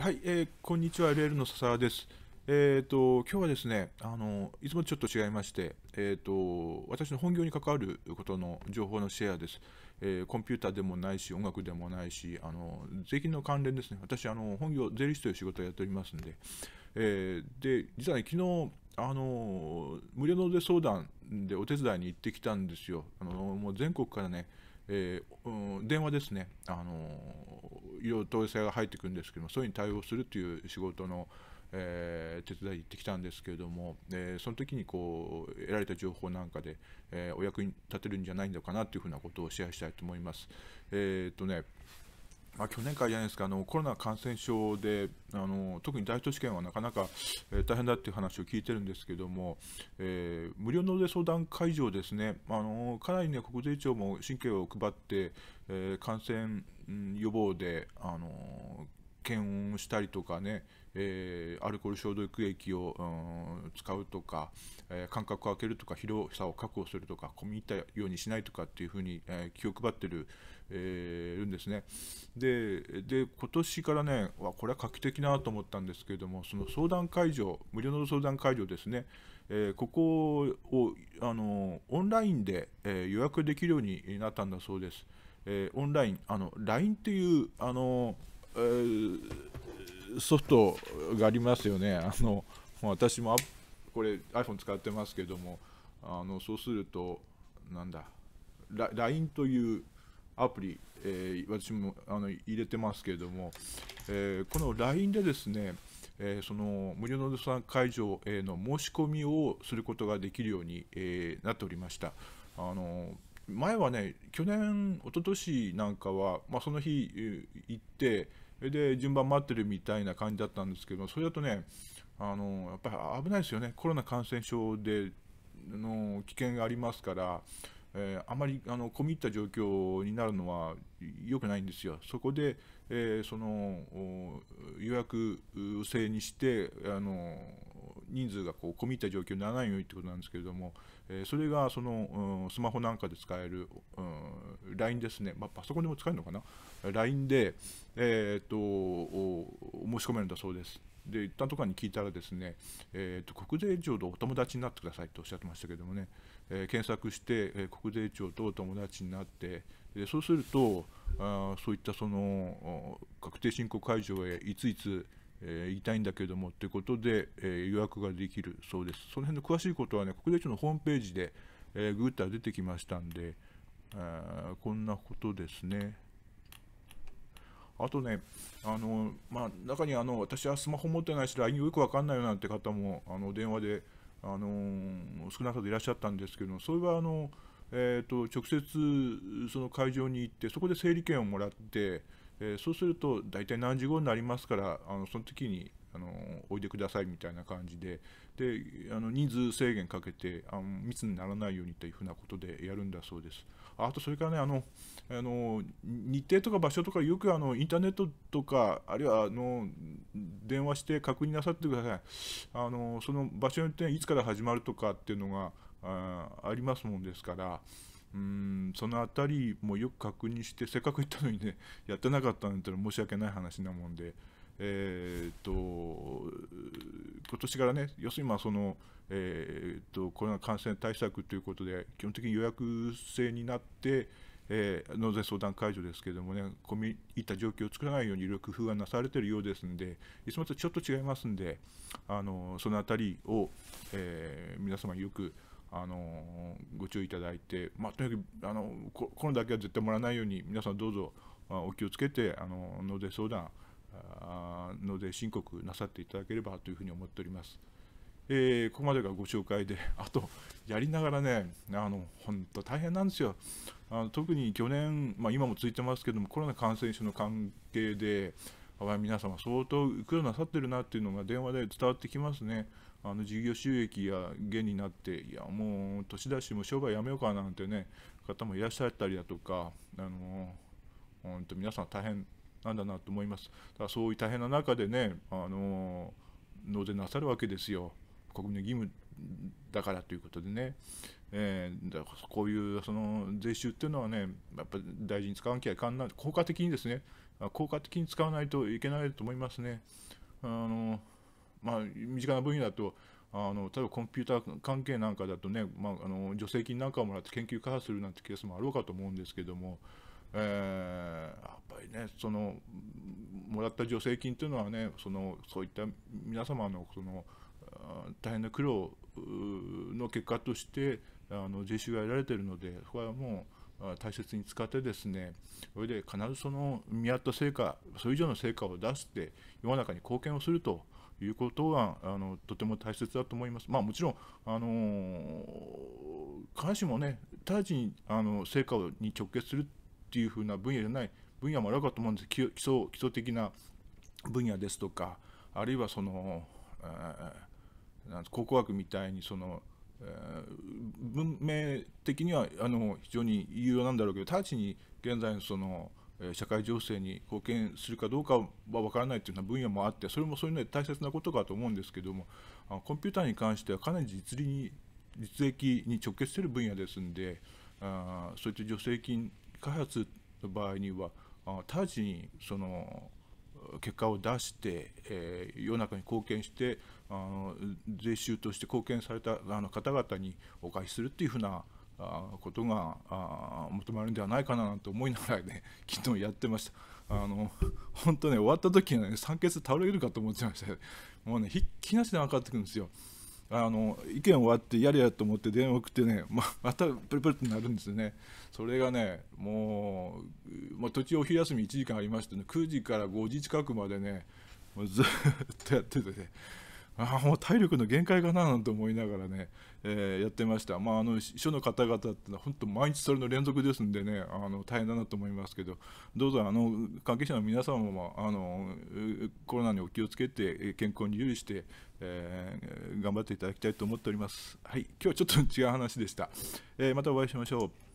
はい、えー、こんにちは、LL の笹です。えっ、ー、と、今日はですね、あの、いつもちょっと違いまして、えっ、ー、と、私の本業に関わることの情報のシェアです。えー、コンピューターでもないし、音楽でもないし、あの、税金の関連ですね。私、あの、本業、税理士という仕事をやっておりますんで、えー、で、実は、ね、昨日、あの、無料の税相談でお手伝いに行ってきたんですよ。あの、もう全国からね、えー、電話ですね、あの要統制が入ってくるんですけどもそういうに対応するという仕事の、えー、手伝い行ってきたんですけれども、えー、その時にこう得られた情報なんかで、えー、お役に立てるんじゃないのかなというふうなことをシェアしたいと思います。えーとねまあ、去年からじゃないですか、あのコロナ感染症であの、特に大都市圏はなかなか、えー、大変だっていう話を聞いてるんですけども、えー、無料の税相談会場ですね、あのかなりね、国税庁も神経を配って、えー、感染予防で、あの検温したりとかね、えー、アルコール消毒液を、うん、使うとか、えー、間隔を空けるとか広さを確保するとか込み入ったようにしないとかっていうふうに、えー、気を配ってる,、えー、るんですね。でで今年からねわこれは画期的なと思ったんですけれどもその相談会場無料の相談会場ですね、えー、ここをあのオンラインで、えー、予約できるようになったんだそうです。えー、オンライン、あのラ i n っていう、あのえー、ソフトがありますよね。あの私もこれ iPhone 使ってますけどもあのそうするとなんだ LINE というアプリ、えー、私もあの入れてますけれども、えー、この LINE でですね、えー、その無料の予算会場への申し込みをすることができるように、えー、なっておりました。あの前はね、去年、一昨年なんかは、まあ、その日行って、で、順番待ってるみたいな感じだったんですけど、それだとね、あのやっぱり危ないですよね、コロナ感染症での危険がありますから、えー、あまりあの込み入った状況になるのは良くないんですよ、そこで、えー、その予約制にして、あの人数がこう込み入った状況にならないようにということなんですけれども、えそれがその、うん、スマホなんかで使える、うん、LINE ですね、まあ、パソコンでも使えるのかな、LINE で、えー、っと申し込めるんだそうです。で、一ったとかに聞いたらですね、えー、っと国税庁とお友達になってくださいとおっしゃってましたけどもね、えー、検索して、え国税庁とお友達になって、でそうすると、あそういったその確定申告会場へいついつえー、言いたいんだけどもということで、えー、予約ができるそうです。その辺の詳しいことはね、国税庁のホームページで、えー、グータ出てきましたんで、あこんなことですね。あとね、あのまあ、中にあの私はスマホ持ってないし、LINE よくわかんないよなんて方もあの電話で、あのー、少なからずいらっしゃったんですけども、それはあの、えーと直接その会場に行って、そこで整理券をもらって、えー、そうすると大体何時頃になりますからあのその時にあのおいでくださいみたいな感じでであの人数制限かけてあの密にならないようにというふうなことでやるんだそうです。あとそれからねあのあの日程とか場所とかよくあのインターネットとかあるいはあの電話して確認なさってくださいあのその場所によっていつから始まるとかっていうのがあありますもんですから。うんそのあたりもよく確認してせっかく行ったのにね やってなかったんだったら申し訳ない話なもんで。えー、っと今年からね、要するにまあその、えー、っとコロナ感染対策ということで、基本的に予約制になって、えー、納税相談会場ですけれどもね、込み入った状況を作らないようにいろいろ工夫がなされているようですので、いつもとちょっと違いますので、あのそのあたりを、え皆様よくあのご注意いただいて、まあ、とにかくあのコロナだけは絶対もらわないように皆さんどうぞ、まあ、お気をつけてあの納税相談納税申告なさっていただければというふうに思っております。えー、ここまでがご紹介で、あと、やりながらね、あの本当大変なんですよ。あの特に去年、まあ、今も続いてますけども、コロナ感染症の関係で、皆様、相当苦労なさってるなっていうのが電話で伝わってきますね。あの事業収益や減になっていやもう年だしも商売やめようかなんてね方もいらっしゃったりだとかあの本当皆さん大変なんだなと思いますだからそういう大変な中でねあの納税なさるわけですよ国民の義務だからということでね、えー、だからこういうその税収っていうのはね、やっぱ大事に使わなきゃいかんな効果的にですね、効果的に使わないといけないと思いますね。あのまあ、身近な分野だと、あの例えばコンピューター関係なんかだとね、まあ、あの助成金なんかをもらって研究開発するなんてケースもあろうかと思うんですけども、えー、やっぱりねそのもらった助成金というのはねそのそういった皆様のその大変な苦労の結果としてあの税収が得られているのでそこはもう大切に使ってですねそれで必ずその見合った成果それ以上の成果を出して世の中に貢献をすると。いうことはあのとても大切だと思います。まあ、もちろん、あのー、必ずしもね、直ちにあの成果に直結するっていう風な分野じゃない分野もあるかと思うんです基礎基礎的な分野ですとか、あるいはその、えー、考古学みたいにその、えー、文明的にはあの非常に有用なんだろうけど、直ちに現在のその、社会情勢に貢献するかどうかは分からないというような分野もあってそれもそういうので大切なことかと思うんですけどもコンピューターに関してはかなり実利に実益に直結している分野ですのであそういった助成金開発の場合には直ちにその結果を出して、えー、世の中に貢献してあの税収として貢献されたあの方々にお返しするっていうふうなことが求めるんではないかななんて思いながらね 昨日やってましたあの本当ね終わった時にはね酸欠倒れるかと思ってましたもうねひっきなしで上がってくるんですよあの意見終わってやれやと思って電話送ってね、ままたプルプルってなるんですよね、それがね、もう、まあ、途中お昼休み1時間ありまして、ね、9時から5時近くまでね、もうずっとやっててね、あもう体力の限界かななんて思いながらね、えー、やってました、まあ、あの秘の方々ってのは本当毎日それの連続ですんでねあの大変だなと思いますけどどうぞあの関係者の皆様もあのコロナにお気をつけて健康に留意して、えー、頑張っていただきたいと思っております。はい、今日はちょっと違う話でした、えー、またお会いしましょう